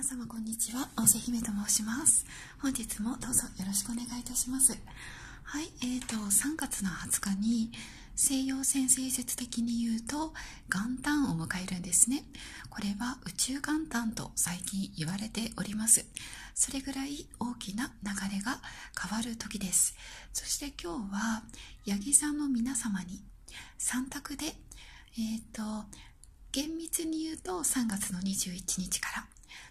皆様こんにちは、大瀬姫と申します。本日もどうぞよろしくお願いいたします。はい、えーと3月の20日に西洋占星術的に言うと元旦を迎えるんですね。これは宇宙元旦と最近言われております。それぐらい大きな流れが変わる時です。そして今日はヤギ座の皆様に3択でえーと厳密に言うと3月の21日から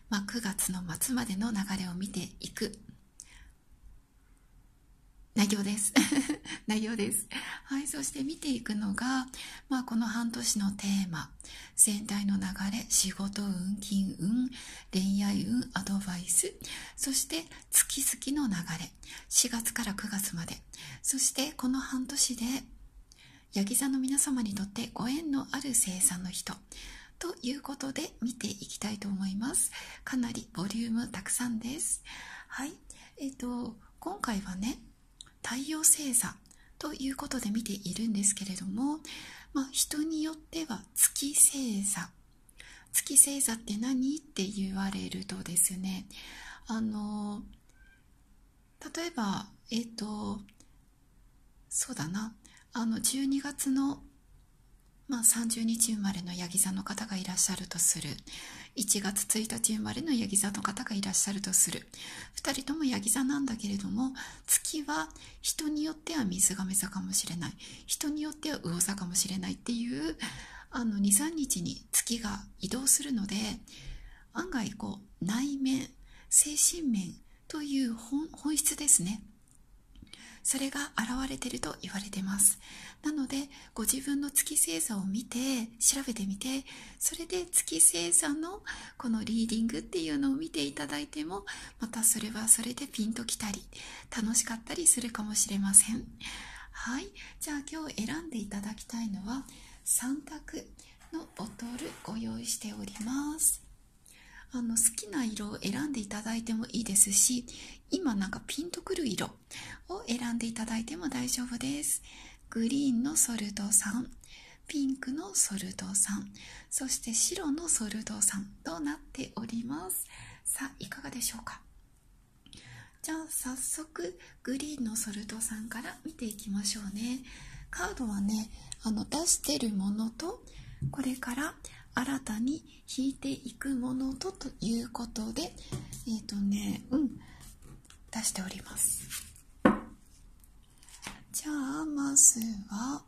まあ、9月の末までの流れを見ていく内容です 内容ですはいそして見ていくのが、まあ、この半年のテーマ全体の流れ仕事運金運恋愛運アドバイスそして月々の流れ4月から9月までそしてこの半年でヤギ座の皆様にとってご縁のある生産の人ということで見ていきたいと思いますかなりボリュームたくさんですはいえっ、ー、と今回はね太陽星座ということで見ているんですけれども、まあ、人によっては月星座月星座って何って言われるとですねあの例えばえっ、ー、とそうだなあの12月のまあ、30日生まれのヤギ座の方がいらっしゃるとする1月1日生まれのヤギ座の方がいらっしゃるとする2人ともヤギ座なんだけれども月は人によっては水亀座かもしれない人によっては魚座かもしれないっていう23日に月が移動するので案外こう内面精神面という本質ですねそれが現れてると言われてますなのでご自分の月星座を見て調べてみてそれで月星座のこのリーディングっていうのを見ていただいてもまたそれはそれでピンときたり楽しかったりするかもしれませんはいじゃあ今日選んでいただきたいのは3択のボトルご用意しておりますあの好きな色を選んでいただいてもいいですし今なんかピンとくる色を選んでいただいても大丈夫ですグリーンのソルトさんピンクのソルトさんそして白のソルトさんとなっておりますさあいかがでしょうかじゃあ早速グリーンのソルトさんから見ていきましょうねカードはねあの出してるものとこれから新たに引いていくものとということでえっ、ー、とねうん出しておりますじゃあまずは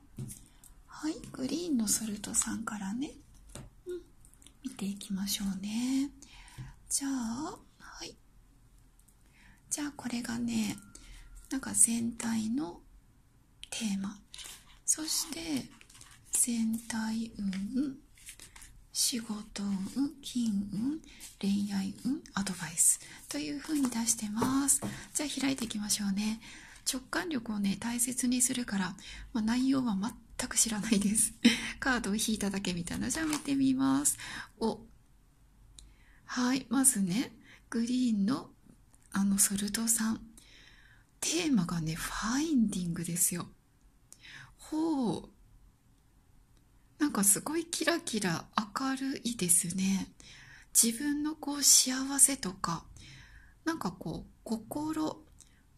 はいグリーンのソルトさんからね、うん、見ていきましょうねじゃあはいじゃあこれがねなんか全体のテーマそして全体運仕事運、金運、恋愛運、アドバイスという風に出してます。じゃあ開いていきましょうね。直感力をね、大切にするから、まあ、内容は全く知らないです。カードを引いただけみたいな。じゃあ見てみます。お。はい。まずね、グリーンのあのソルトさん。テーマがね、ファインディングですよ。ほう。なんかすごいキラキラ明るいですね。自分のこう幸せとか、なんかこう心、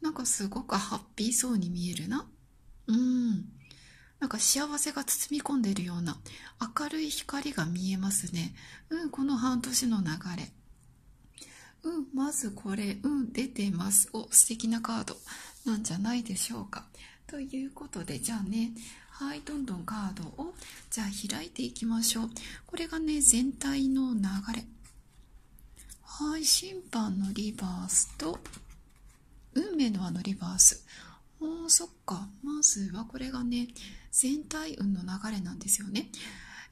なんかすごくハッピーそうに見えるな。うん。なんか幸せが包み込んでるような明るい光が見えますね。うん、この半年の流れ。うん、まずこれ、うん、出てます。お、素敵なカードなんじゃないでしょうか。ということで、じゃあね、はいどんどんカードをじゃあ開いていきましょうこれがね全体の流れはい審判のリバースと運命のあのリバースおーそっかまずはこれがね全体運の流れなんですよね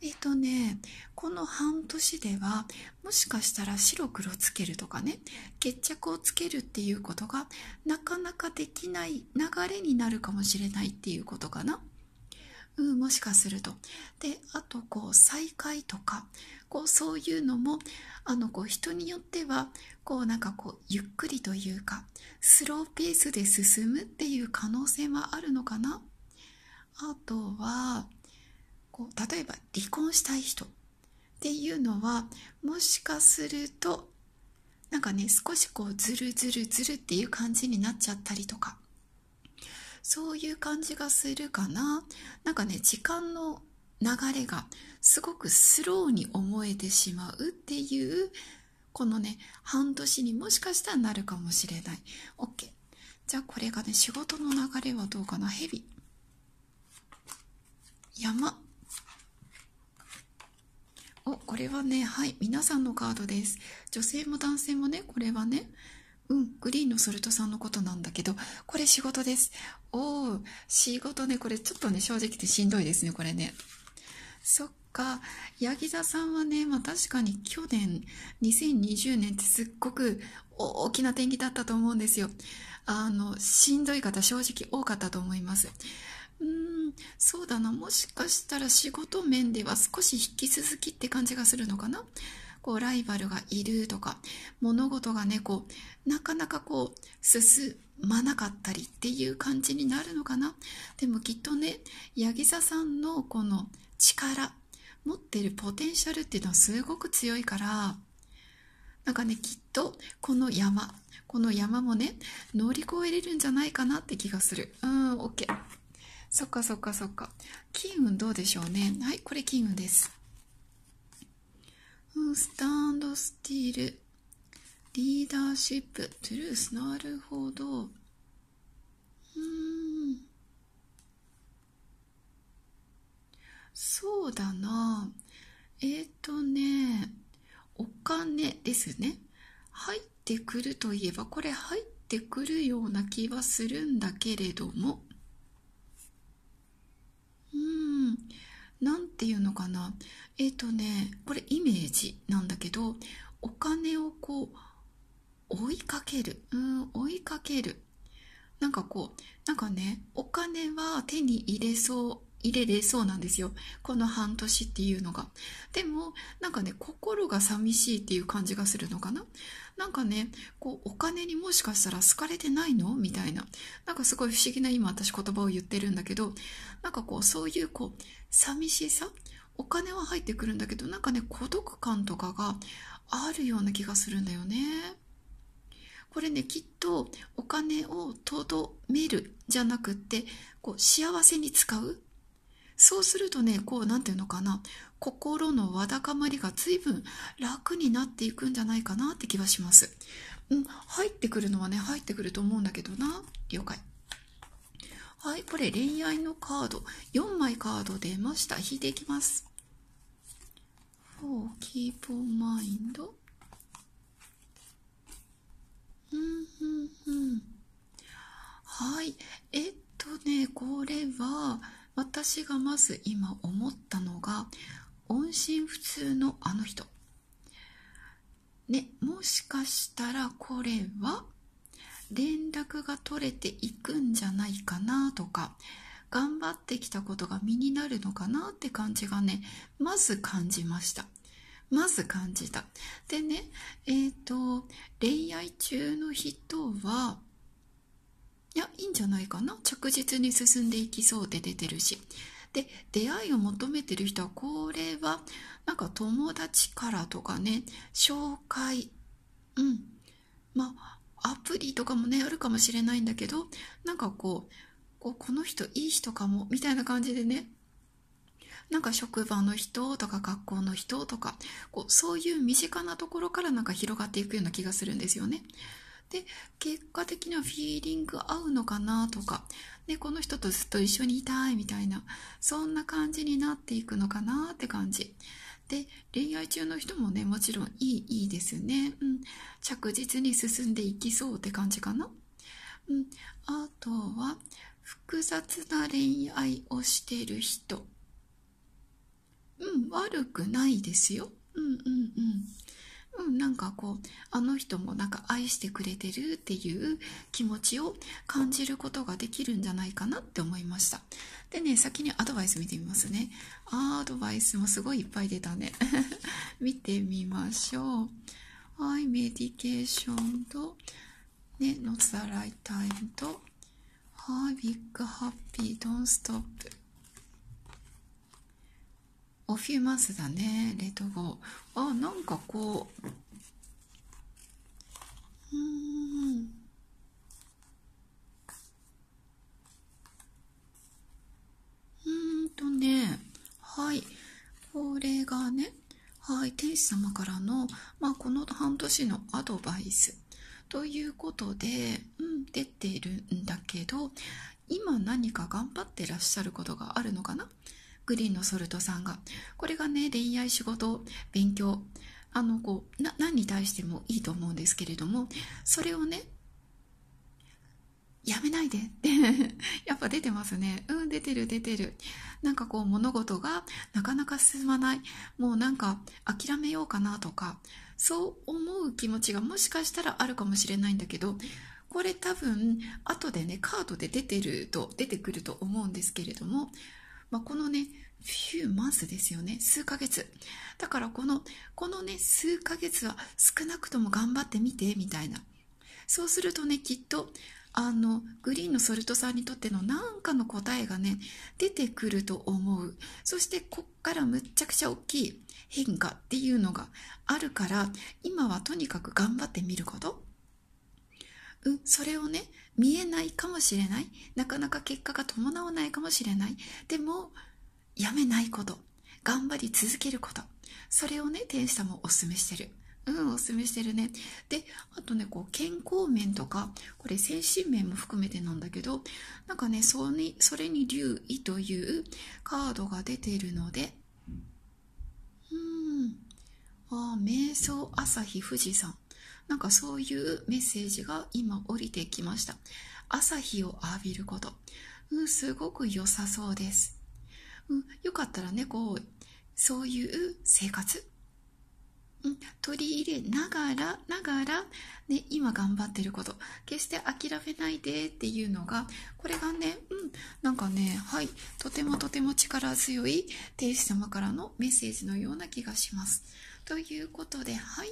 えっとねこの半年ではもしかしたら白黒つけるとかね決着をつけるっていうことがなかなかできない流れになるかもしれないっていうことかなうん、もしかすると。であとこう再会とかこうそういうのもあのこう人によってはこうなんかこうゆっくりというかスローペースで進むっていう可能性はあるのかなあとはこう例えば離婚したい人っていうのはもしかするとなんかね少しこうズルズルズルっていう感じになっちゃったりとかそういう感じがするかななんかね時間の流れがすごくスローに思えてしまうっていうこのね半年にもしかしたらなるかもしれない OK じゃあこれがね仕事の流れはどうかなヘビ山おこれはねはい皆さんのカードです女性も男性もねこれはねうんグリーンのソルトさんのことなんだけどこれ仕事ですおお、仕事ね、これちょっとね、正直てしんどいですね、これね。そっか、ヤギ座さんはね、まあ確かに去年、2020年ってすっごく大きな転機だったと思うんですよ。あの、しんどい方正直多かったと思います。うーん、そうだな、もしかしたら仕事面では少し引き続きって感じがするのかな。こう、ライバルがいるとか、物事がね、こう、なかなかこう、進まなかったりっていう感じになるのかなでもきっとね八木座さんのこの力持ってるポテンシャルっていうのはすごく強いからなんかねきっとこの山この山もね乗り越えれるんじゃないかなって気がするうん OK そっかそっかそっか金運どうでしょうねはいこれ金運ですうんスタンドスティールリーダーシップ、トゥルース、なるほど。うん。そうだな。えっ、ー、とね、お金ですね。入ってくるといえば、これ入ってくるような気はするんだけれども。うん。なんていうのかな。えっ、ー、とね、これイメージなんだけど、お金をこう、追いかける。うん、追いかける。なんかこう、なんかね、お金は手に入れそう、入れれそうなんですよ。この半年っていうのが。でも、なんかね、心が寂しいっていう感じがするのかな。なんかね、こう、お金にもしかしたら好かれてないのみたいな。なんかすごい不思議な今私言葉を言ってるんだけど、なんかこう、そういうこう、寂しさお金は入ってくるんだけど、なんかね、孤独感とかがあるような気がするんだよね。これねきっとお金をとどめるじゃなくってこう幸せに使うそうするとねこう何て言うのかな心のわだかまりが随分楽になっていくんじゃないかなって気はします。うん、入ってくるのはね入ってくると思うんだけどな了解。はい、これ恋愛のカード。4枚カード出ました。引いていきます。4キープマインド。うんうんはいえっとねこれは私がまず今思ったのが音信不通のあの人ねもしかしたらこれは連絡が取れていくんじゃないかなとか頑張ってきたことが身になるのかなって感じがねまず感じましたまず感じた。でね、えっ、ー、と、恋愛中の人は、いや、いいんじゃないかな。着実に進んでいきそうで出てるし。で、出会いを求めてる人は、これは、なんか友達からとかね、紹介、うん。まあ、アプリとかもね、あるかもしれないんだけど、なんかこう、ここの人いい人かも、みたいな感じでね、なんか職場の人とか学校の人とかこうそういう身近なところからなんか広がっていくような気がするんですよね。で結果的にはフィーリング合うのかなとかでこの人とずっと一緒にいたいみたいなそんな感じになっていくのかなって感じで恋愛中の人もねもちろんいいいいですね、うん、着実に進んでいきそうって感じかな、うん、あとは複雑な恋愛をしてる人うん悪くないですようんうんうんうんなんかこうあの人もなんか愛してくれてるっていう気持ちを感じることができるんじゃないかなって思いましたでね先にアドバイス見てみますねアドバイスもすごいいっぱい出たね 見てみましょうはい、メディケーションと、ね、ノッツ・ザ・ライタイムと、はい、ビッグ・ハッピー、ドン・ストップ。a few months だね語あなんかこううんうんとねはいこれがねはい天使様からの、まあ、この半年のアドバイスということで、うん、出ているんだけど今何か頑張ってらっしゃることがあるのかなグリーンのソルトさんがこれがね恋愛仕事勉強あのこうな何に対してもいいと思うんですけれどもそれをねやめないでって やっぱ出てますねうん出てる出てるなんかこう物事がなかなか進まないもうなんか諦めようかなとかそう思う気持ちがもしかしたらあるかもしれないんだけどこれ多分後でねカードで出てると出てくると思うんですけれどもまあ、このね、few months ですよね、数ヶ月。だからこの、このね、数ヶ月は少なくとも頑張ってみて、みたいな。そうするとね、きっと、あの、グリーンのソルトさんにとっての何かの答えがね、出てくると思う。そしてこっからむっちゃくちゃ大きい変化っていうのがあるから、今はとにかく頑張ってみること。うん、それをね見えないかもしれないなかなか結果が伴わないかもしれないでもやめないこと頑張り続けることそれをね天使さんもおすすめしてるうんおすすめしてるねであとねこう健康面とかこれ精神面も含めてなんだけどなんかねそれそれに留意というカードが出ているのでうんああ瞑想朝日富士山なんかそういうメッセージが今降りてきました朝日を浴びること、うん、すごく良さそうです、うん、よかったらねこうそういう生活、取り入れながらながら、ね、今頑張ってること決して諦めないでっていうのがこれがね、うん、なんかねはいとてもとても力強い天使様からのメッセージのような気がしますということではい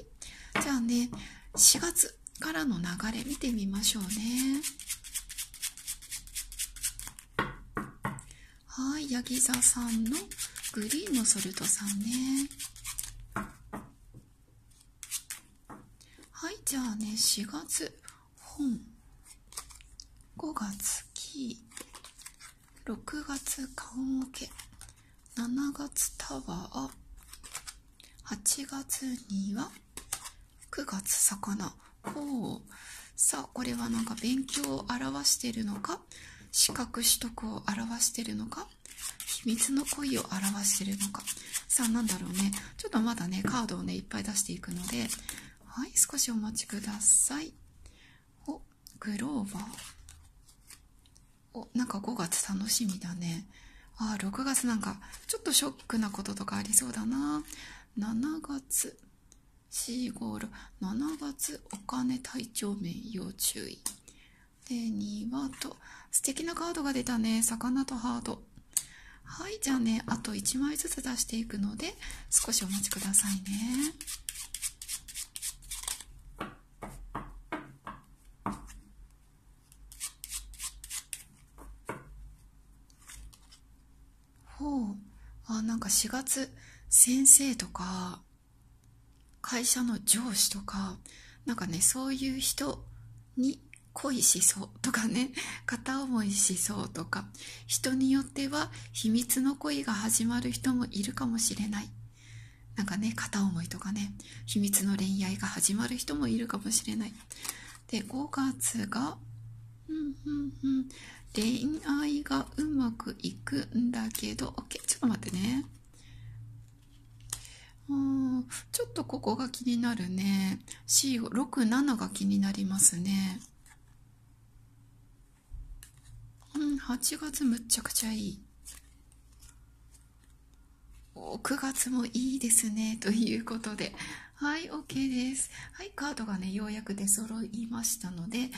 じゃあね4月からの流れ見てみましょうねはいヤギ座さんのグリーンのソルトさんねはいじゃあね4月本5月キー6月棺桶7月タワー8月には9月魚。ほう。さあ、これはなんか勉強を表しているのか資格取得を表しているのか秘密の恋を表しているのかさあ、なんだろうね。ちょっとまだね、カードをね、いっぱい出していくので、はい、少しお待ちください。お、グローバー。お、なんか5月楽しみだね。ああ、6月なんか、ちょっとショックなこととかありそうだな。7月。4 5ル7月お金体調面要注意で2はと素敵なカードが出たね魚とハードはいじゃあねあと1枚ずつ出していくので少しお待ちくださいねほうあなんか4月先生とか会社の上司とかなんかねそういう人に恋しそうとかね 片思いしそうとか人によっては秘密の恋が始まる人もいるかもしれないなんかね片思いとかね秘密の恋愛が始まる人もいるかもしれないで5月がうんうんうん恋愛がうまくいくんだけど OK ちょっと待ってねちょっとここが気になるね C67 が気になりますねうん8月むっちゃくちゃいいお9月もいいですねということではい OK ですはいカードがねようやく出揃いましたので、うん、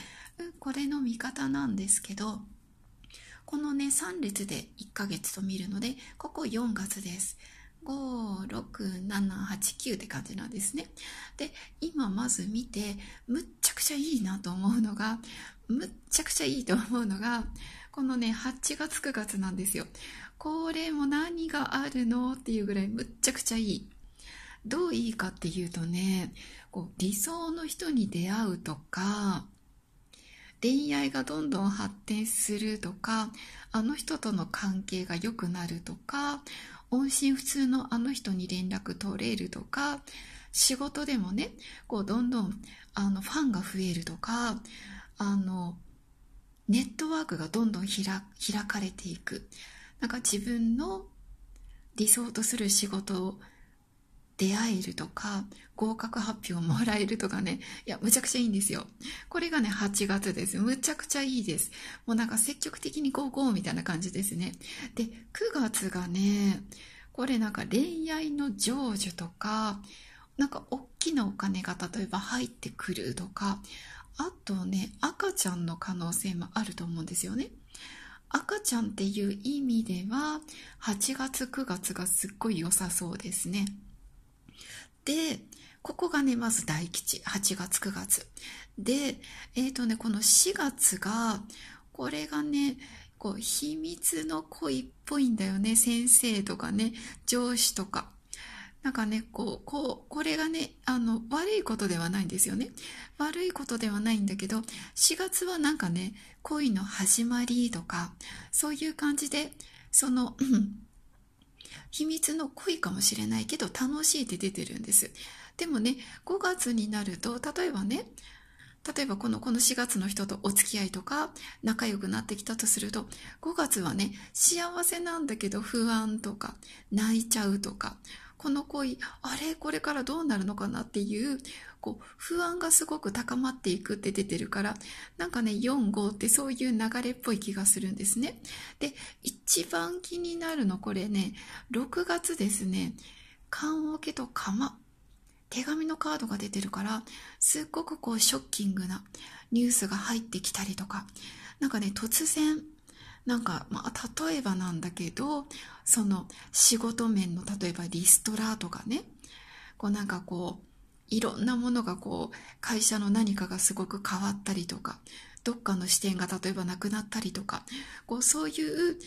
これの見方なんですけどこのね3列で1ヶ月と見るのでここ4月です56789って感じなんですねで今まず見てむっちゃくちゃいいなと思うのがむっちゃくちゃいいと思うのがこのね8月9月なんですよこれも何があるのっていうぐらいむっちゃくちゃいいどういいかっていうとねこう理想の人に出会うとか恋愛がどんどん発展するとかあの人との関係が良くなるとか音信不通のあの人に連絡取れるとか、仕事でもね、こうどんどんあのファンが増えるとか、あの、ネットワークがどんどん開開かれていく。なんか自分の理想とする仕事出会えるとか、合格発表をもらえるとかね、いや、むちゃくちゃいいんですよ。これがね、8月です。むちゃくちゃいいです。もうなんか積極的にゴーゴーみたいな感じですね。で、9月がね、これなんか恋愛の成就とか、なんか大きなお金が例えば入ってくるとか、あとね、赤ちゃんの可能性もあると思うんですよね。赤ちゃんっていう意味では、8月9月がすっごい良さそうですね。で、ここがね、まず大吉。8月、9月。で、えっ、ー、とね、この4月が、これがね、こう、秘密の恋っぽいんだよね。先生とかね、上司とか。なんかね、こう、こう、これがね、あの、悪いことではないんですよね。悪いことではないんだけど、4月はなんかね、恋の始まりとか、そういう感じで、その、秘密の恋かもしれないけど楽しいって出てるんですでもね5月になると例えばね例えばこのこの4月の人とお付き合いとか仲良くなってきたとすると5月はね幸せなんだけど不安とか泣いちゃうとかこの恋、あれこれからどうなるのかなっていう、こう、不安がすごく高まっていくって出てるから、なんかね、4、5ってそういう流れっぽい気がするんですね。で、一番気になるのこれね、6月ですね、棺桶と釜。手紙のカードが出てるから、すっごくこうショッキングなニュースが入ってきたりとか、なんかね、突然、なんか、まあ、例えばなんだけど、その仕事面の例えばリストラとかねこうなんかこういろんなものがこう会社の何かがすごく変わったりとかどっかの視点が例えばなくなったりとかこうそういう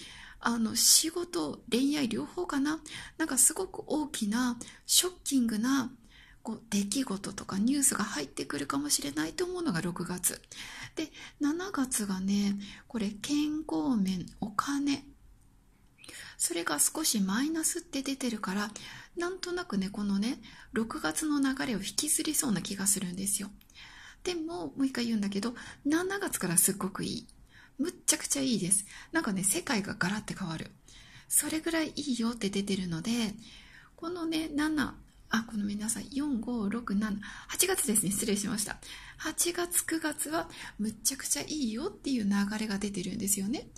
あの仕事恋愛両方かななんかすごく大きなショッキングなこう出来事とかニュースが入ってくるかもしれないと思うのが6月で7月がねこれ健康面お金それが少しマイナスって出てるからなんとなくねこのね6月の流れを引きずりそうな気がするんですよでももう一回言うんだけど7月からすっごくいいむっちゃくちゃいいですなんかね世界がガラッて変わるそれぐらいいいよって出てるのでこのね7あ、ごめんなさい。4、5、6、7。8月ですね。失礼しました。8月、9月は、むっちゃくちゃいいよっていう流れが出てるんですよね。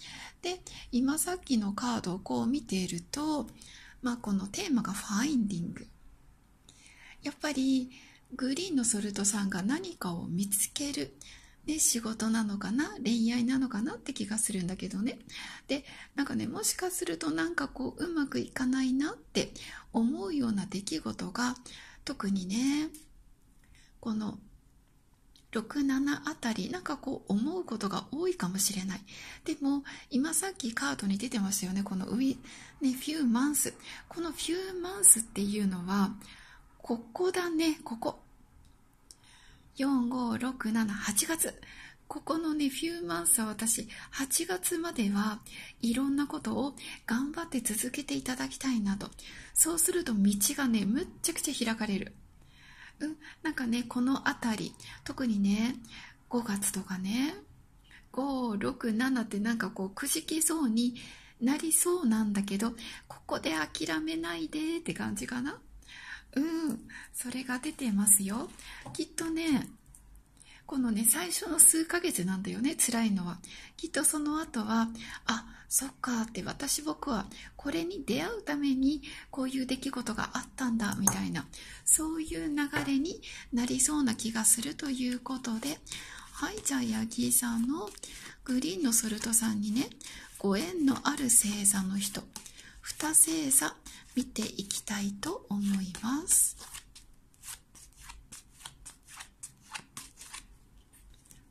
で、今さっきのカードをこう見ていると、まあ、このテーマがファインディング。やっぱり、グリーンのソルトさんが何かを見つける。で仕事なのかな恋愛なのかなって気がするんだけどねでなんかねもしかするとなんかこううまくいかないなって思うような出来事が特にねこの67あたりなんかこう思うことが多いかもしれないでも今さっきカードに出てましたよねこのウィ、ね、フューマンスこのフューマンスっていうのはここだねここ45678月ここのね、フューマンスは私、8月まではいろんなことを頑張って続けていただきたいなと。そうすると道がね、むっちゃくちゃ開かれる。うん、なんかね、このあたり、特にね、5月とかね、5、6、7ってなんかこう、くじきそうになりそうなんだけど、ここで諦めないでって感じかな。うんそれが出てますよきっとねこのね最初の数ヶ月なんだよね辛いのはきっとその後はあそっかって私僕はこれに出会うためにこういう出来事があったんだみたいなそういう流れになりそうな気がするということではいじゃあヤギんのグリーンのソルトさんにねご縁のある星座の人2星座見ていきたいと思います。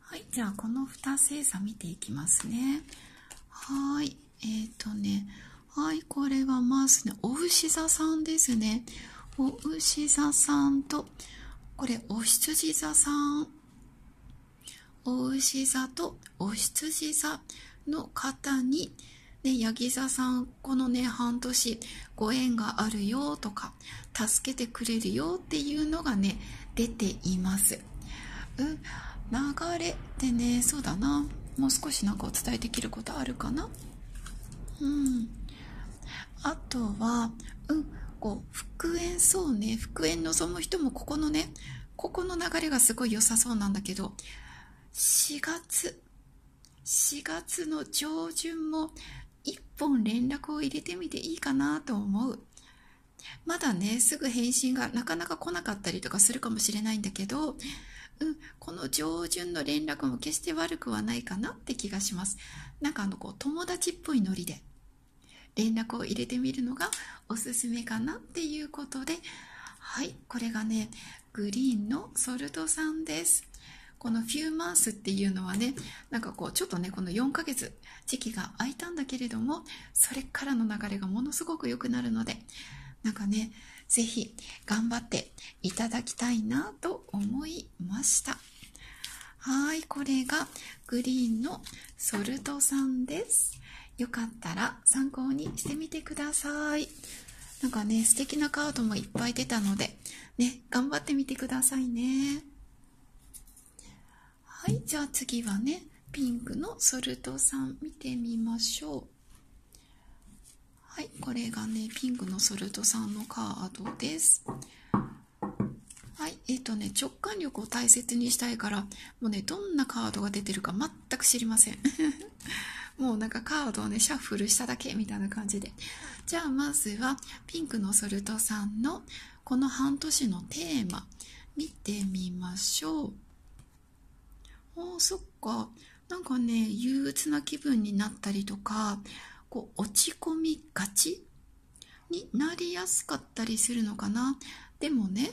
はい、じゃあこの2星座見ていきますね。はい、えっ、ー、とね、はい、これはまずね、お牛座さんですね。お牛座さんと、これお羊座さん。お牛座とお羊座の方にで、ヤギ座さん、このね、半年、ご縁があるよとか、助けてくれるよっていうのがね、出ています。うん、流れってね、そうだな。もう少しなんかお伝えできることあるかなうん。あとは、うん、こう、復縁そうね、復縁望む人もここのね、ここの流れがすごい良さそうなんだけど、4月、4月の上旬も一本連絡を入れてみていいかなと思う。まだね、すぐ返信がなかなか来なかったりとかするかもしれないんだけど、うん、この上旬の連絡も決して悪くはないかなって気がします。なんかあの、こう、友達っぽいノリで連絡を入れてみるのがおすすめかなっていうことで、はい、これがね、グリーンのソルトさんです。このフューマンスっていうのはねなんかこうちょっとねこの4ヶ月時期が空いたんだけれどもそれからの流れがものすごく良くなるのでなんかね是非頑張っていただきたいなと思いましたはいこれがグリーンのソルトさんですよかったら参考にしてみてくださいなんかね素敵なカードもいっぱい出たのでね頑張ってみてくださいねはいじゃあ次はねピンクのソルトさん見てみましょうはいこれがねピンクのソルトさんのカードですはいえっ、ー、とね直感力を大切にしたいからもうねどんなカードが出てるか全く知りません もうなんかカードをねシャッフルしただけみたいな感じでじゃあまずはピンクのソルトさんのこの半年のテーマ見てみましょうあそっかなんかね憂鬱な気分になったりとかこう落ち込みがちになりやすかったりするのかなでもね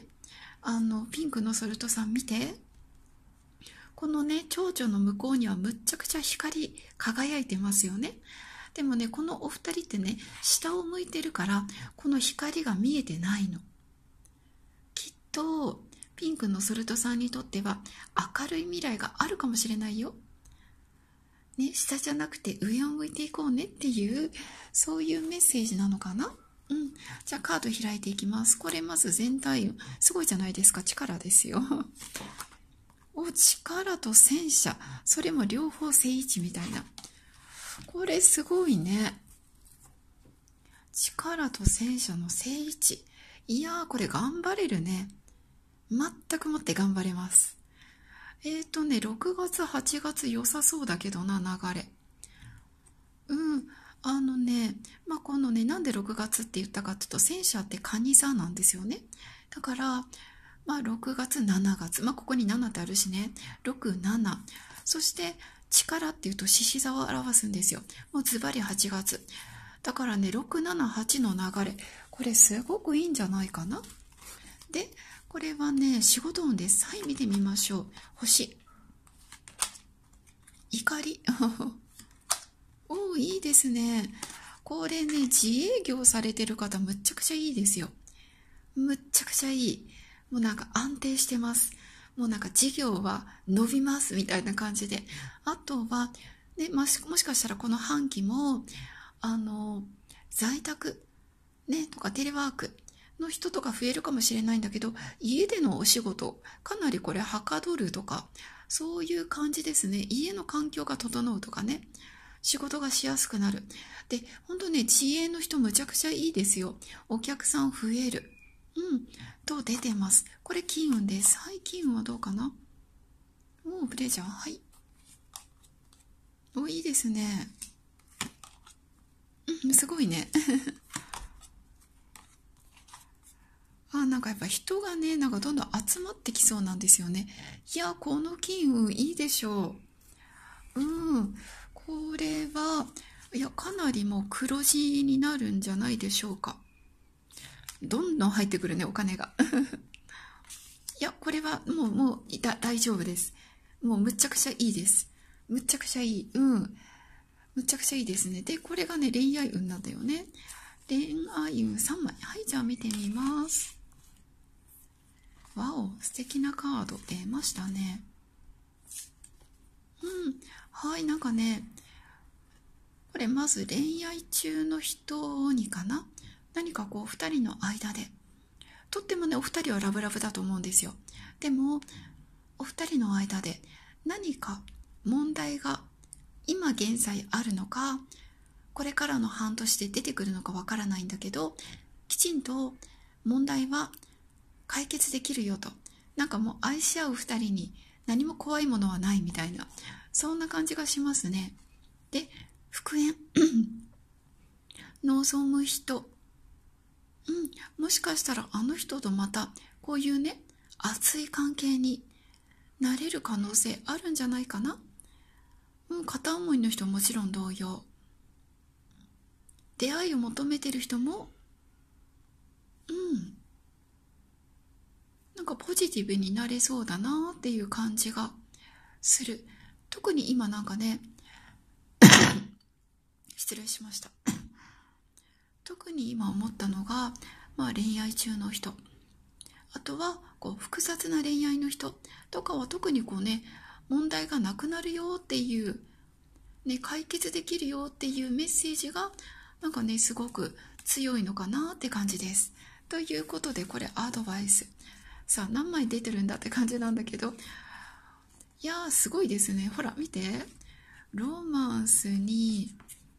あのピンクのソルトさん見てこのね蝶々の向こうにはむっちゃくちゃ光輝いてますよねでもねこのお二人ってね下を向いてるからこの光が見えてないのきっとピンクのソルトさんにとっては明るい未来があるかもしれないよ。ね、下じゃなくて上を向いていこうねっていうそういうメッセージなのかなうん。じゃあカード開いていきます。これまず全体、すごいじゃないですか。力ですよ。お、力と戦車。それも両方正位置みたいな。これすごいね。力と戦車の正位置。いやー、これ頑張れるね。全くもって頑張れます。えっ、ー、とね、6月、8月良さそうだけどな、流れ。うん。あのね、まあ、このね、なんで6月って言ったかっていうと、戦車ってカニ座なんですよね。だから、まあ、6月、7月。まあ、ここに7ってあるしね。6、7。そして、力っていうと獅子座を表すんですよ。もうズバリ8月。だからね、678の流れ。これすごくいいんじゃないかな。で、これはね、仕事音です。はい、見てみましょう。星。怒り。おお、いいですね。これね、自営業されてる方、むっちゃくちゃいいですよ。むっちゃくちゃいい。もうなんか安定してます。もうなんか事業は伸びますみたいな感じで。あとは、ね、もしかしたらこの半期も、あの、在宅、ね、とかテレワーク、の人とか増えるかもしれないんだけど、家でのお仕事、かなりこれはかどるとか、そういう感じですね。家の環境が整うとかね。仕事がしやすくなる。で、ほんとね、知恵の人むちゃくちゃいいですよ。お客さん増える。うん。と出てます。これ金運です。はい、金運はどうかなもうプレジャー。はい。お、いいですね。うん、すごいね。あなんかやっぱ人がねなんかどんどん集まってきそうなんですよねいやこの金運いいでしょううんこれはいやかなりもう黒字になるんじゃないでしょうかどんどん入ってくるねお金が いやこれはもうもう大丈夫ですもうむちゃくちゃいいですむちゃくちゃいいうんむちゃくちゃいいですねでこれがね恋愛運なんだよね恋愛運3枚はいじゃあ見てみますわお素敵なカード出ましたねうんはいなんかねこれまず恋愛中の人にかな何かこう2人の間でとってもねお二人はラブラブだと思うんですよでもお二人の間で何か問題が今現在あるのかこれからの半年で出てくるのかわからないんだけどきちんと問題は解決できるよとなんかもう愛し合う2人に何も怖いものはないみたいなそんな感じがしますねで復縁 望む人うんもしかしたらあの人とまたこういうね熱い関係になれる可能性あるんじゃないかなうん片思いの人もちろん同様出会いを求めてる人もうんなんかポジティブになれそうだなっていう感じがする特に今なんかね 失礼しました特に今思ったのが、まあ、恋愛中の人あとはこう複雑な恋愛の人とかは特にこうね問題がなくなるよっていう、ね、解決できるよっていうメッセージがなんかねすごく強いのかなって感じです。ということでこれアドバイスさあ何枚出てるんだって感じなんだけどいやーすごいですねほら見てロマンスに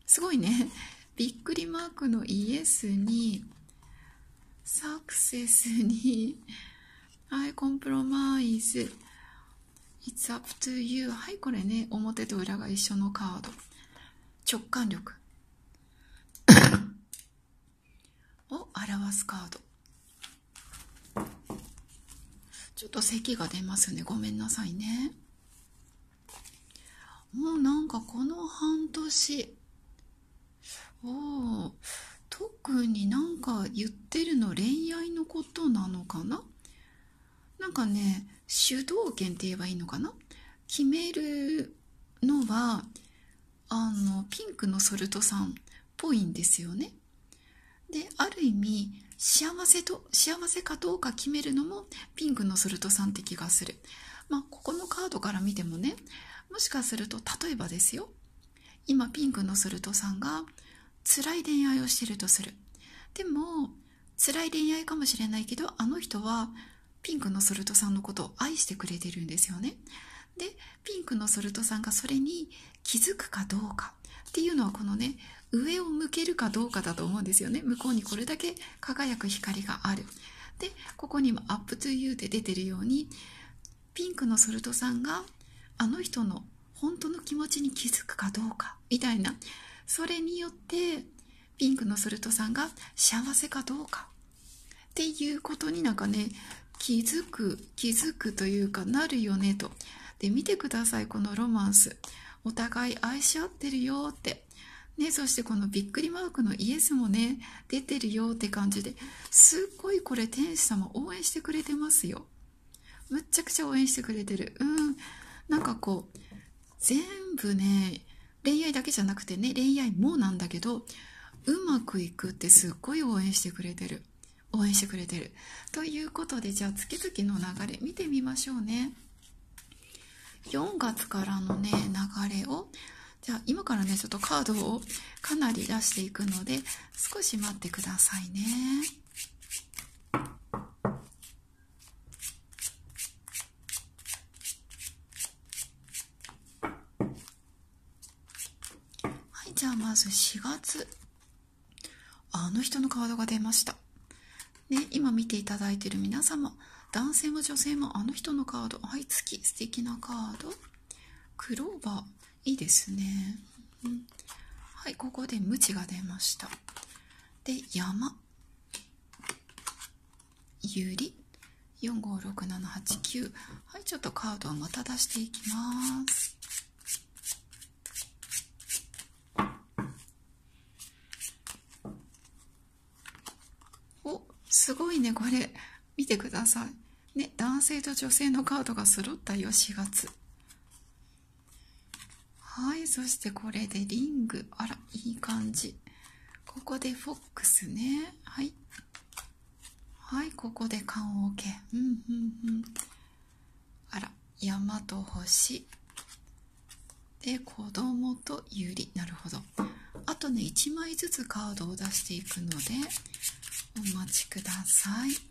すごいねびっくりマークのイエスにサクセスにアイコンプロマイズ It's up to you はいこれね表と裏が一緒のカード直感力 を表すカードちょっと咳が出ますねごめんなさいねもうなんかこの半年お特になんか言ってるの恋愛のことなのかななんかね主導権って言えばいいのかな決めるのはあのピンクのソルトさんっぽいんですよね。である意味幸せと幸せかどうか決めるのもピンクのソルトさんって気がするまあここのカードから見てもねもしかすると例えばですよ今ピンクのソルトさんが辛い恋愛をしてるとするでも辛い恋愛かもしれないけどあの人はピンクのソルトさんのことを愛してくれてるんですよねでピンクのソルトさんがそれに気づくかどうかっていうのはこのね上を向けるかどうかだと思うんですよね向こうにこれだけ輝く光があるでここにもアップトゥーユーで出てるようにピンクのソルトさんがあの人の本当の気持ちに気づくかどうかみたいなそれによってピンクのソルトさんが幸せかどうかっていうことになんかね気づく気づくというかなるよねとで見てくださいこのロマンスお互い愛し合ってるよってね、そしてこのびっくりマークのイエスもね出てるよって感じですっごいこれ天使様応援してくれてますよむっちゃくちゃ応援してくれてるうんなんかこう全部ね恋愛だけじゃなくてね恋愛もなんだけどうまくいくってすっごい応援してくれてる応援してくれてるということでじゃあ月々の流れ見てみましょうね4月からのね流れをじゃあ今からねちょっとカードをかなり出していくので少し待ってくださいねはいじゃあまず4月あの人のカードが出ましたね今見ていただいている皆様男性も女性もあの人のカードはい月素敵なカードクローバーいいですね、はいここで無知が出ましたで山ゆり456789はいちょっとカードをまた出していきますおすごいねこれ見てくださいね男性と女性のカードが揃ったよ4月はいそしてこれでリングあらいい感じここでフォックスねはいはいここで棺桶うんうんうんあら山と星で子供とユリなるほどあとね1枚ずつカードを出していくのでお待ちください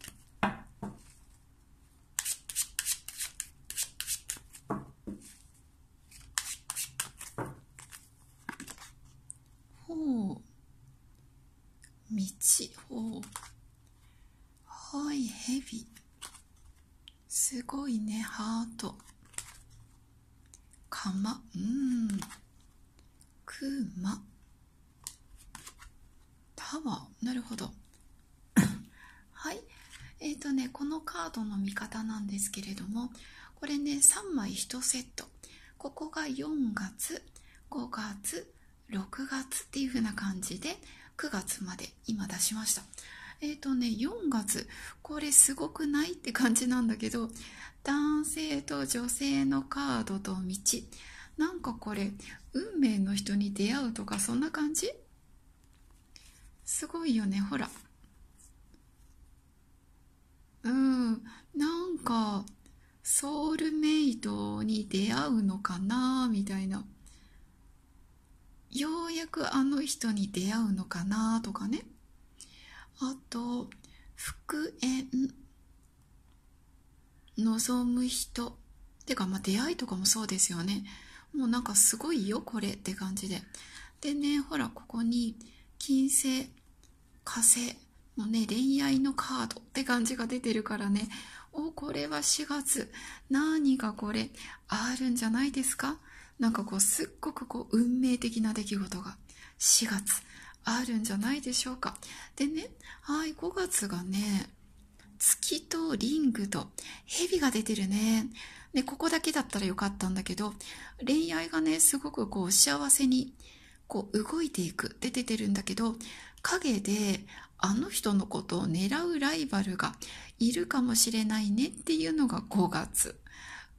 なんですけれどもこれね3枚1セットここが4月5月6月っていう風な感じで9月まで今出しましたえっ、ー、とね4月これすごくないって感じなんだけど男性と女性のカードと道なんかこれ運命の人に出会うとかそんな感じすごいよねほらうんなんかソウルメイトに出会うのかなみたいなようやくあの人に出会うのかなとかねあと復縁望む人てかまあ出会いとかもそうですよねもうなんかすごいよこれって感じででねほらここに金星火星のね恋愛のカードって感じが出てるからねおこれは4月何がこれあるんじゃないですかなんかこうすっごくこう運命的な出来事が4月あるんじゃないでしょうかでねはい5月がね月とリングと蛇が出てるねでここだけだったらよかったんだけど恋愛がねすごくこう幸せにこう動いていくって出てるんだけど影であの人のことを狙うライバルがいるかもしれないねっていうのが5月。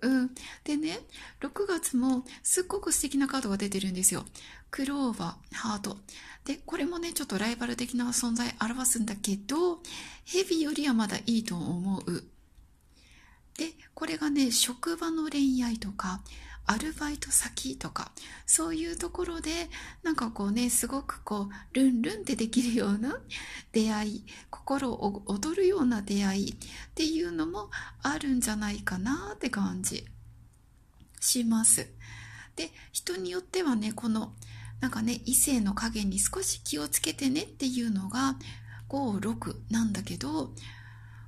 うん。でね、6月もすっごく素敵なカードが出てるんですよ。クローバー、ハート。で、これもね、ちょっとライバル的な存在表すんだけど、ヘビよりはまだいいと思う。で、これがね、職場の恋愛とか、アルバイト先とかそういうところでなんかこうねすごくこうルンルンってできるような出会い心を躍るような出会いっていうのもあるんじゃないかなって感じします。で人によってはねこのなんかね異性の影に少し気をつけてねっていうのが56なんだけど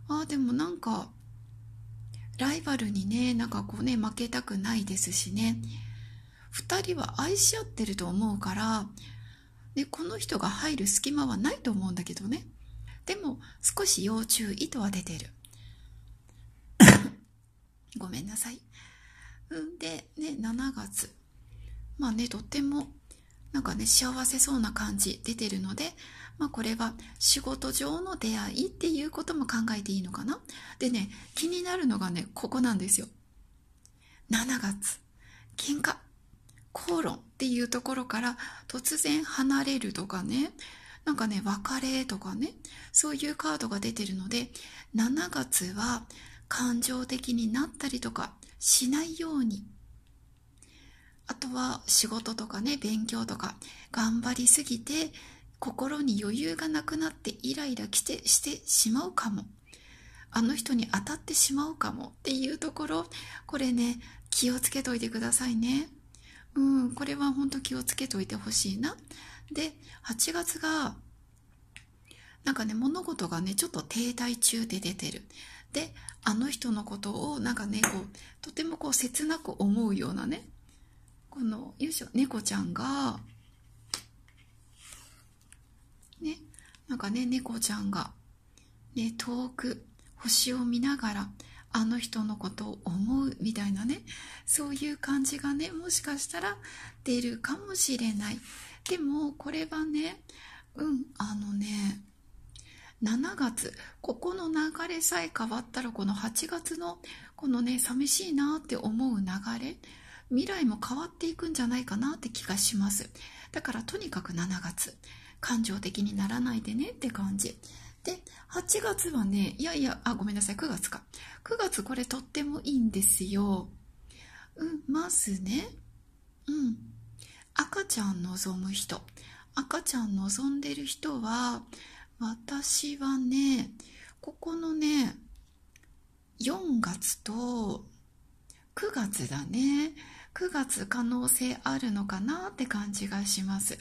ああ、でもなんかライバルにねなんかこうね負けたくないですしね2人は愛し合ってると思うからでこの人が入る隙間はないと思うんだけどねでも少し要注意とは出てる ごめんなさいでね7月まあねとってもなんかね幸せそうな感じ出てるのでまあ、これは仕事上の出会いっていうことも考えていいのかなでね気になるのがねここなんですよ7月喧嘩口論っていうところから突然離れるとかねなんかね別れとかねそういうカードが出てるので7月は感情的になったりとかしないようにあとは仕事とかね勉強とか頑張りすぎて心に余裕がなくなってイライラしてしてしまうかもあの人に当たってしまうかもっていうところこれね気をつけといてくださいねうんこれは本当気をつけといてほしいなで8月がなんかね物事がねちょっと停滞中で出てるであの人のことをなんかねこうとてもこう切なく思うようなねこのよいしょ猫ちゃんがなんかね猫ちゃんが、ね、遠く星を見ながらあの人のことを思うみたいなねそういう感じがねもしかしたら出るかもしれないでもこれはねうんあのね7月ここの流れさえ変わったらこの8月のこのね寂しいなって思う流れ未来も変わっていくんじゃないかなって気がしますだからとにかく7月感情的にならないでねって感じで8月はねいやいやあごめんなさい9月か9月これとってもいいんですようんまずねうん赤ちゃん望む人赤ちゃん望んでる人は私はねここのね4月と9月だね9月可能性あるのかなって感じがします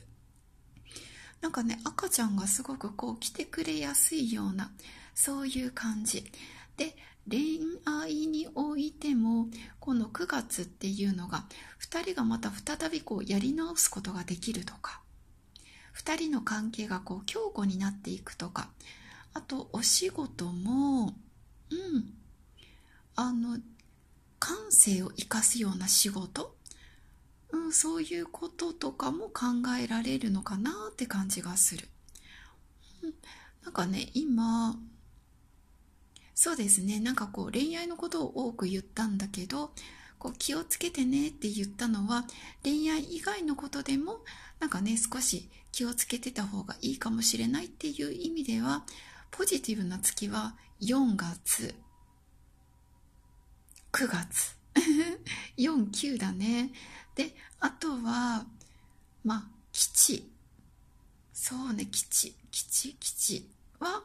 なんかね赤ちゃんがすごくこう来てくれやすいようなそういう感じで恋愛においてもこの9月っていうのが2人がまた再びこうやり直すことができるとか2人の関係がこう強固になっていくとかあとお仕事もうんあの感性を生かすような仕事、うん、そういうこととかも考えられるのかなって感じがする、うん、なんかね今そうですねなんかこう恋愛のことを多く言ったんだけどこう気をつけてねって言ったのは恋愛以外のことでもなんかね少し気をつけてた方がいいかもしれないっていう意味ではポジティブな月は4月9月49 だねであとはまあ基地そうね基地基地基地は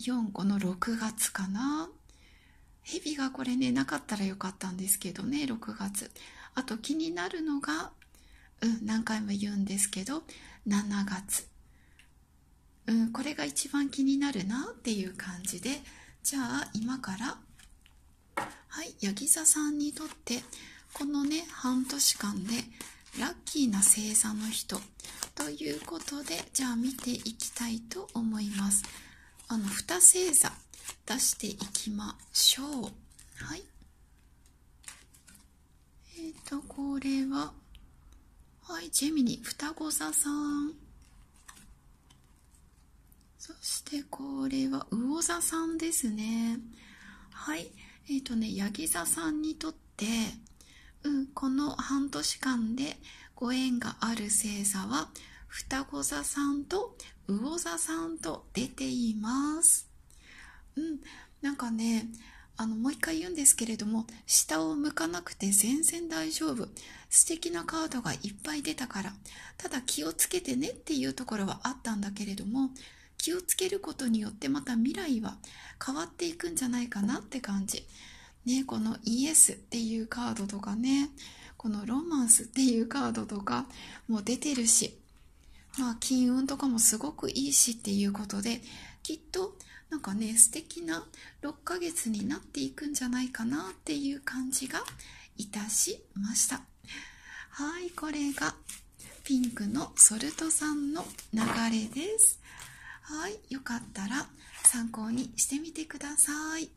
4個の6月かな蛇がこれねなかったらよかったんですけどね6月あと気になるのがうん何回も言うんですけど7月うんこれが一番気になるなっていう感じでじゃあ今からはい、ヤギ座さんにとってこのね半年間でラッキーな星座の人ということでじゃあ見ていきたいと思いますあの二星座出していきましょうはいえっ、ー、とこれははいジェミニ双子座さんそしてこれは魚座さんですねはいえっ、ー、とね、ヤギ座さんにとって、うん、この半年間でご縁がある星座は、双子座さんと魚座さんと出ています。うん、なんかね、あの、もう一回言うんですけれども、下を向かなくて全然大丈夫。素敵なカードがいっぱい出たから、ただ気をつけてねっていうところはあったんだけれども、気をつけることによってまた未来は変わっていくんじゃないかなって感じ。ね、このイエスっていうカードとかね、このロマンスっていうカードとかも出てるし、まあ、金運とかもすごくいいしっていうことで、きっとなんかね、素敵な6ヶ月になっていくんじゃないかなっていう感じがいたしました。はい、これがピンクのソルトさんの流れです。はいよかったら参考にしてみてください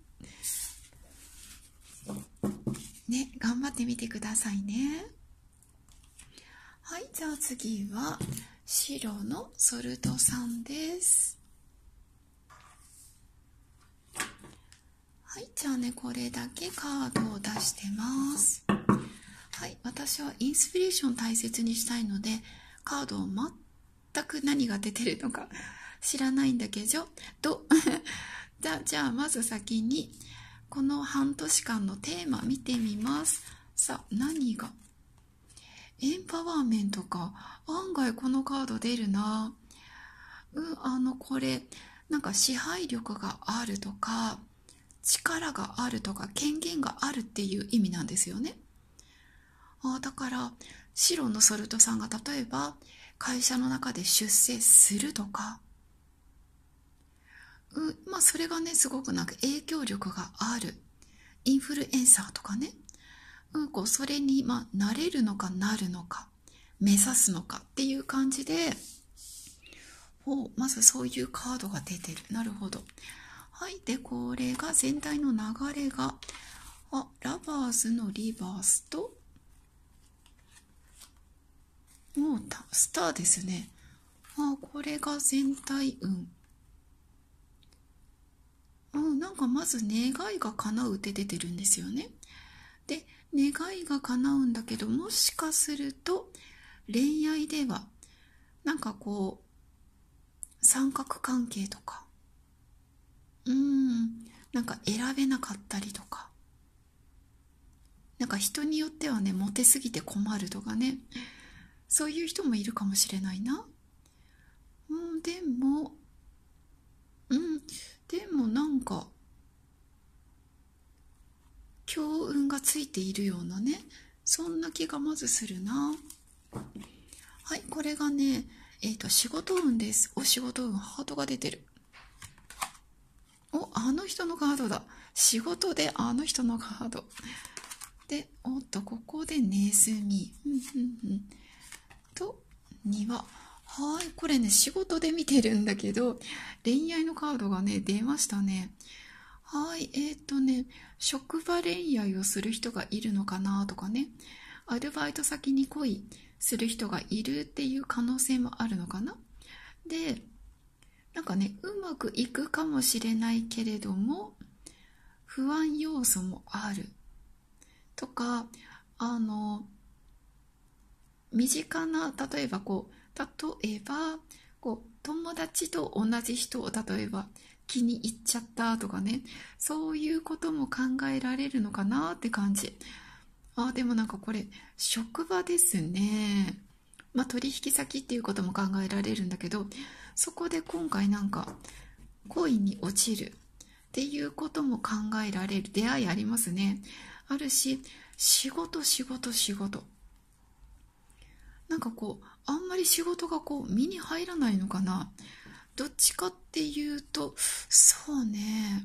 ね頑張ってみてくださいねはいじゃあ次は白のソルトさんですはいじゃあねこれだけカードを出してますはい私はインスピレーション大切にしたいのでカードを全く何が出てるのか知らないんだけど、と じゃじゃあまず先にこの半年間のテーマ見てみます。さあ、何がエンパワーメントか。案外このカード出るな。うん、あの、これ、なんか支配力があるとか、力があるとか、権限があるっていう意味なんですよね。あだから、白のソルトさんが例えば、会社の中で出世するとか、うん、まあそれがねすごくなんか影響力があるインフルエンサーとかね、うん、こうそれにまあなれるのかなるのか目指すのかっていう感じでおまずそういうカードが出てるなるほどはいでこれが全体の流れがあラバーズのリバースともうスターですねあこれが全体運うん、なんかまず願いが叶うって出てるんですよね。で、願いが叶うんだけど、もしかすると恋愛では、なんかこう、三角関係とか、うん、なんか選べなかったりとか、なんか人によってはね、モテすぎて困るとかね、そういう人もいるかもしれないな。うん、でも、うん、でもなんか強運がついているようなねそんな気がまずするなはいこれがねえっ、ー、と仕事運ですお仕事運ハートが出てるおあの人のカードだ仕事であの人のカードでおっとここでネズミうんうんうんと庭はいこれね仕事で見てるんだけど恋愛のカードがね出ましたねはいえっ、とね職場恋愛をする人がいるのかなとかねアルバイト先に恋する人がいるっていう可能性もあるのかなでなんかねうまくいくかもしれないけれども不安要素もあるとかあの身近な例えばこう例えば、こう、友達と同じ人を例えば気に入っちゃったとかね、そういうことも考えられるのかなって感じ。あ、でもなんかこれ、職場ですね。まあ、取引先っていうことも考えられるんだけど、そこで今回なんか、恋に落ちるっていうことも考えられる出会いありますね。あるし、仕事、仕事、仕事。なんかこうあんまり仕事がこう身に入らないのかなどっちかっていうとそうね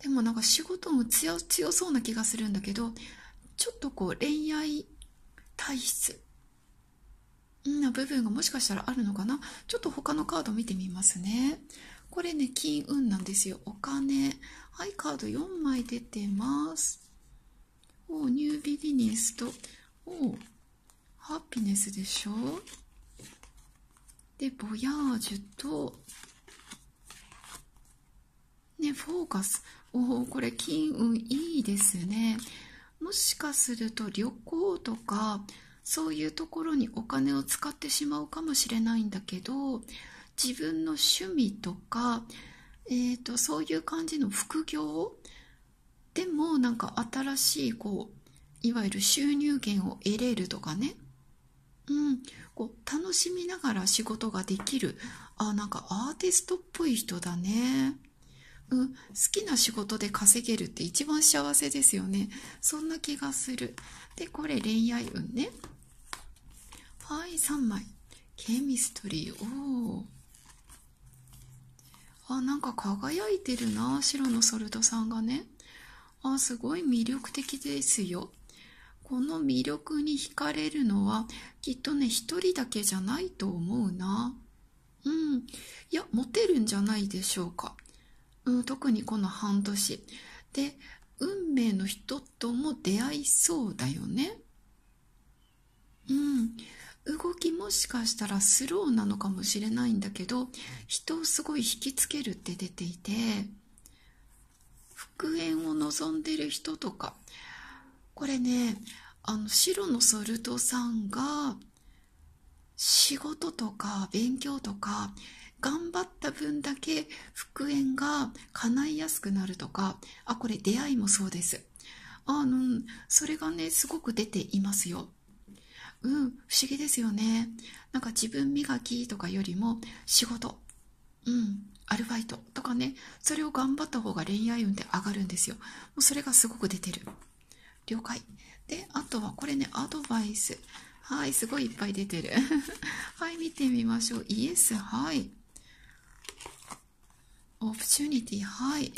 でもなんか仕事も強そうな気がするんだけどちょっとこう恋愛体質な部分がもしかしたらあるのかなちょっと他のカード見てみますねこれね金運なんですよお金はいカード4枚出てますおニュービギニスとおハピネスでしょで、ボヤージュと、ね、フォーカス。おお、これ金運いいですね。もしかすると旅行とか、そういうところにお金を使ってしまうかもしれないんだけど、自分の趣味とか、えーとそういう感じの副業でもなんか新しいこういわゆる収入源を得れるとかねうん、こう楽しみながら仕事ができるあなんかアーティストっぽい人だね、うん、好きな仕事で稼げるって一番幸せですよねそんな気がするでこれ恋愛運ねはい3枚ケミストリーおあなんか輝いてるな白のソルトさんがねあすごい魅力的ですよこの魅力に惹かれるのはきっとね一人だけじゃないと思うなうんいやモテるんじゃないでしょうか、うん、特にこの半年で運命の人とも出会いそうだよねうん動きもしかしたらスローなのかもしれないんだけど人をすごい引きつけるって出ていて復縁を望んでる人とかこれねあの白のソルトさんが仕事とか勉強とか頑張った分だけ復縁が叶いやすくなるとかあこれ出会いもそうですあのそれがねすごく出ていますようん不思議ですよねなんか自分磨きとかよりも仕事うんアルバイトとかねそれを頑張った方が恋愛運って上がるんですよもうそれがすごく出てる了解であとはこれねアドバイスはいすごいいっぱい出てる はい見てみましょうイエスはいオプチュニティはい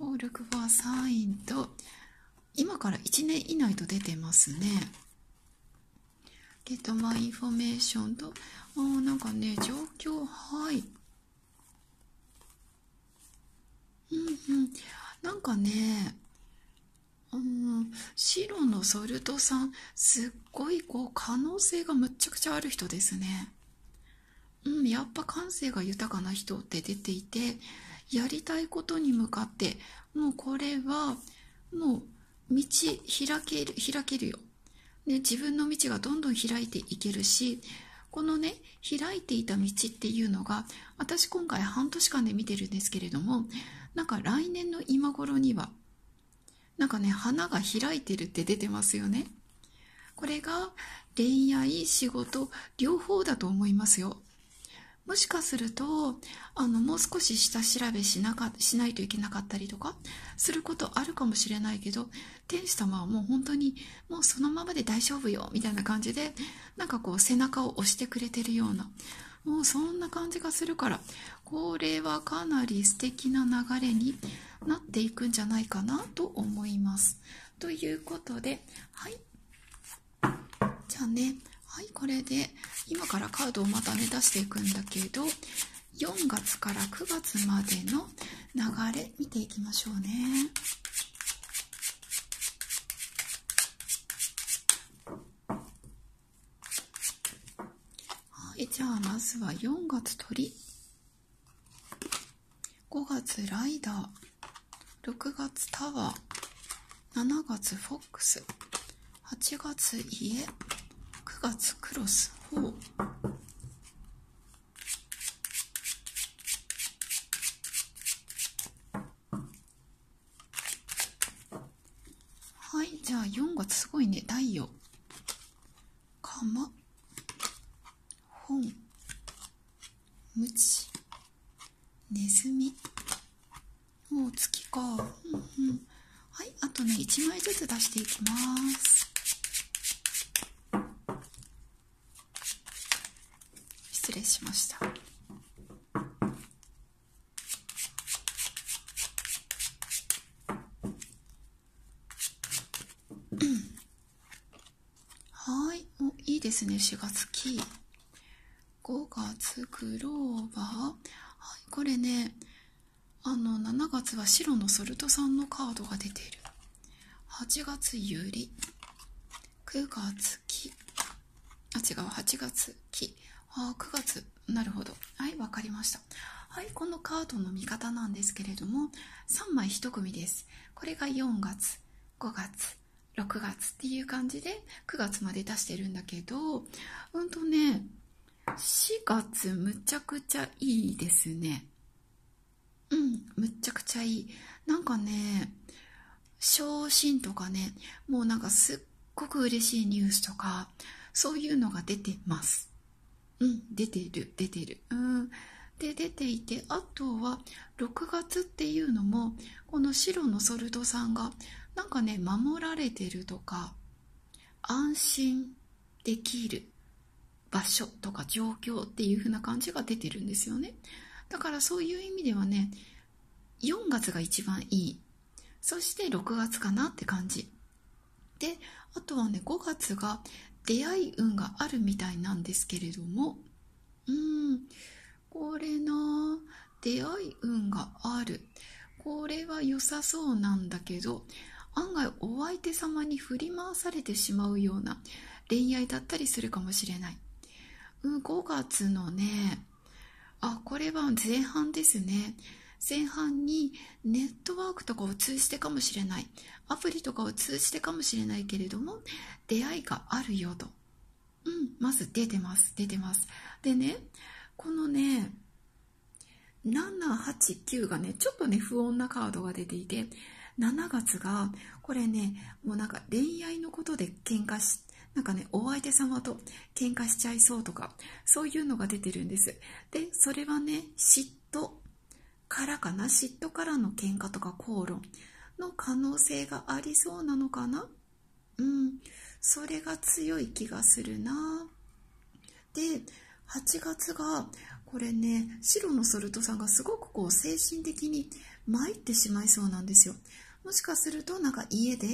オールクファーサインと今から1年以内と出てますねゲットマイインフォメーションとあなんかね状況はいうんうんなんかねうん白のソルトさんすっごいこう可能性がむっちゃくちゃある人ですねうんやっぱ感性が豊かな人って出ていてやりたいことに向かってもうこれはもう道開ける開けるよ、ね、自分の道がどんどん開いていけるしこのね開いていた道っていうのが私今回半年間で見てるんですけれどもなんか来年の今頃にはなんかね、花が開いてるって出てますよね。これが恋愛、仕事、両方だと思いますよ。もしかすると、あの、もう少し下調べしなかしないといけなかったりとか、することあるかもしれないけど、天使様はもう本当に、もうそのままで大丈夫よ、みたいな感じで、なんかこう背中を押してくれてるような、もうそんな感じがするからこれはかなり素敵な流れになっていくんじゃないかなと思いますということではいじゃあねはいこれで今からカードをまたね出していくんだけど4月から9月までの流れ見ていきましょうねいじゃあまずは4月鳥5月ライダー6月タワー7月フォックス8月家9月クロス4はいじゃあ4月すごいね太陽ま。本ムチネズミもう月かうんうんはいあとね1枚ずつ出していきます失礼しましたはいもういいですね4月期。5月クローバー、はい、これねあの7月は白のソルトさんのカードが出ている8月ユリ9月木あ違う8月木あ9月なるほどはいわかりましたはいこのカードの見方なんですけれども3枚1組ですこれが4月5月6月っていう感じで9月まで出してるんだけどうんとね4月むちゃくちゃいいですねうんむちゃくちゃいいなんかね昇進とかねもうなんかすっごく嬉しいニュースとかそういうのが出てますうん出てる出てるうんで出ていてあとは6月っていうのもこの白のソルトさんがなんかね守られてるとか安心できる場所とか状況っていう風な感じが出てるんですよねだからそういう意味ではね4月が一番いいそして6月かなって感じであとはね5月が出会い運があるみたいなんですけれどもうんこれな出会い運があるこれは良さそうなんだけど案外お相手様に振り回されてしまうような恋愛だったりするかもしれないうん、5月のね、あ、これは前半ですね。前半にネットワークとかを通じてかもしれない。アプリとかを通じてかもしれないけれども、出会いがあるよと。うん、まず出てます、出てます。でね、このね、789がね、ちょっとね、不穏なカードが出ていて、7月が、これね、もうなんか恋愛のことで喧嘩しなんかね、お相手様と喧嘩しちゃいそうとか、そういうのが出てるんです。で、それはね、嫉妬からかな、嫉妬からの喧嘩とか口論の可能性がありそうなのかな。うん、それが強い気がするな。で、8月が、これね、白のソルトさんがすごくこう精神的に参ってしまいそうなんですよ。もしかするとなんか家で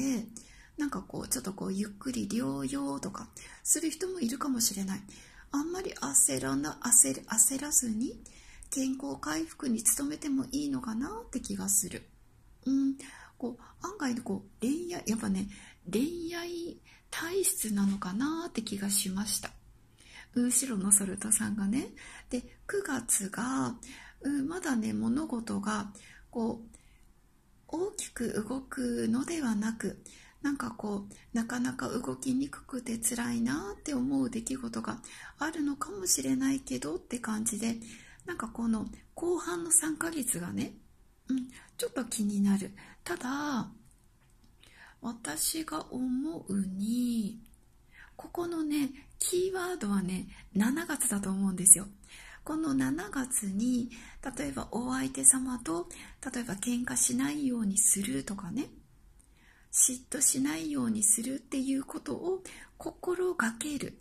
なんかこうちょっとこうゆっくり療養とかする人もいるかもしれないあんまり焦らな焦る焦らずに健康回復に努めてもいいのかなって気がする、うん、こう案外こう恋愛やっぱね恋愛体質なのかなって気がしました後ろのソルトさんがねで9月が、うん、まだね物事がこう大きく動くのではなくなんかこうなかなか動きにくくて辛いなって思う出来事があるのかもしれないけどって感じでなんかこの後半の3ヶ月がね、うん、ちょっと気になるただ私が思うにここのねキーワードはね7月だと思うんですよこの7月に例えばお相手様と例えば喧嘩しないようにするとかね嫉妬しないようにするっていうことを心がける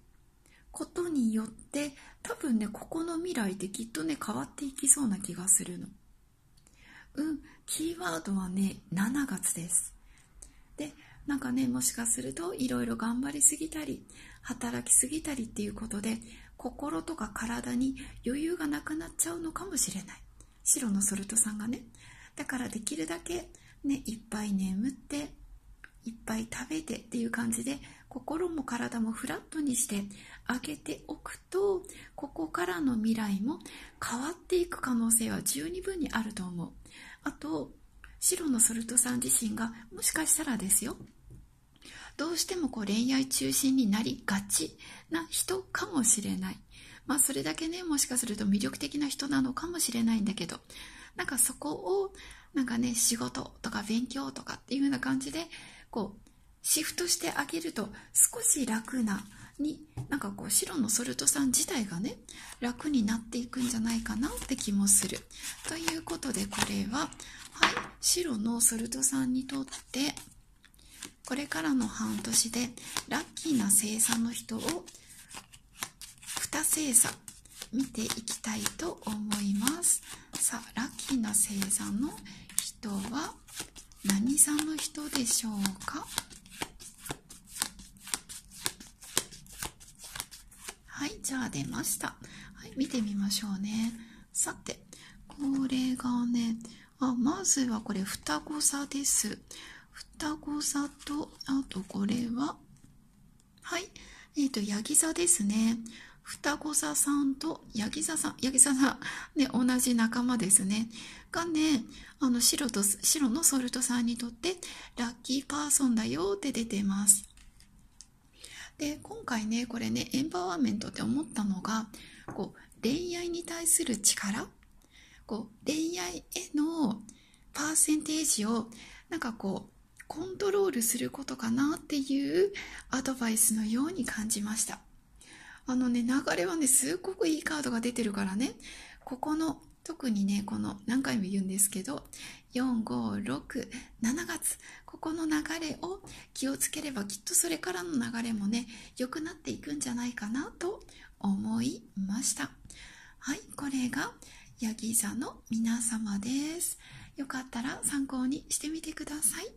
ことによって多分ねここの未来ってきっとね変わっていきそうな気がするのうんキーワードはね7月ですでなんかねもしかするといろいろ頑張りすぎたり働きすぎたりっていうことで心とか体に余裕がなくなっちゃうのかもしれない白のソルトさんがねだからできるだけねいっぱい眠っていっぱい食べてっていう感じで心も体もフラットにしてあげておくとここからの未来も変わっていく可能性は十二分にあると思うあと白のソルトさん自身がもしかしたらですよどうしてもこう恋愛中心になりがちな人かもしれないまあそれだけねもしかすると魅力的な人なのかもしれないんだけどなんかそこをなんかね仕事とか勉強とかっていうような感じでこうシフトしてあげると少し楽なになんかこう白のソルトさん自体がね楽になっていくんじゃないかなって気もする。ということでこれは、はい、白のソルトさんにとってこれからの半年でラッキーな星座の人を2星座見ていきたいと思います。さあラッキーな星座の人は何座の人でしょうかはいじゃあ出ましたはい見てみましょうねさてこれがねあまずはこれ双子座です双子座とあとこれははいえっ、ー、とヤギ座ですね双子座さんとヤギ座さんヤギ座さんね同じ仲間ですねがねあの白と白のソルトさんにとってラッキーパーソンだよって出てますで今回ねこれねエンパワーメントって思ったのがこう恋愛に対する力こう恋愛へのパーセンテージをなんかこうコントロールすることかなっていうアドバイスのように感じましたあのね流れはねすっごくいいカードが出てるからねここの特にねこの何回も言うんですけど4567月ここの流れを気をつければきっとそれからの流れもね良くなっていくんじゃないかなと思いましたはいこれがヤギ座の皆様ですよかったら参考にしてみてください